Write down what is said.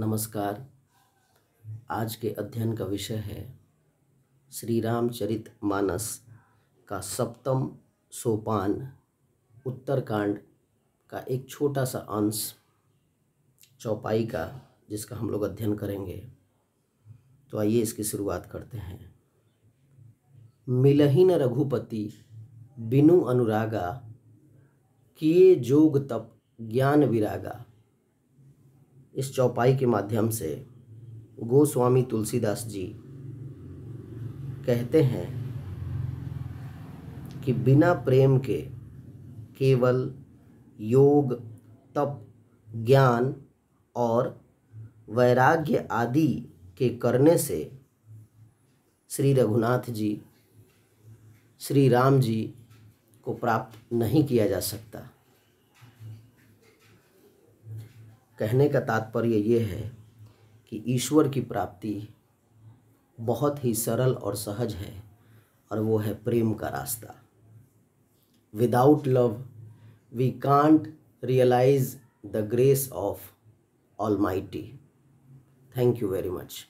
नमस्कार आज के अध्ययन का विषय है श्री रामचरित मानस का सप्तम सोपान उत्तरकांड का एक छोटा सा अंश चौपाई का जिसका हम लोग अध्ययन करेंगे तो आइए इसकी शुरुआत करते हैं मिलहीन रघुपति बिनु अनुरागा किए जोग तप ज्ञान विरागा इस चौपाई के माध्यम से गोस्वामी तुलसीदास जी कहते हैं कि बिना प्रेम के केवल योग तप ज्ञान और वैराग्य आदि के करने से श्री रघुनाथ जी श्री राम जी को प्राप्त नहीं किया जा सकता कहने का तात्पर्य ये है कि ईश्वर की प्राप्ति बहुत ही सरल और सहज है और वो है प्रेम का रास्ता without love we can't realise the grace of almighty thank you very much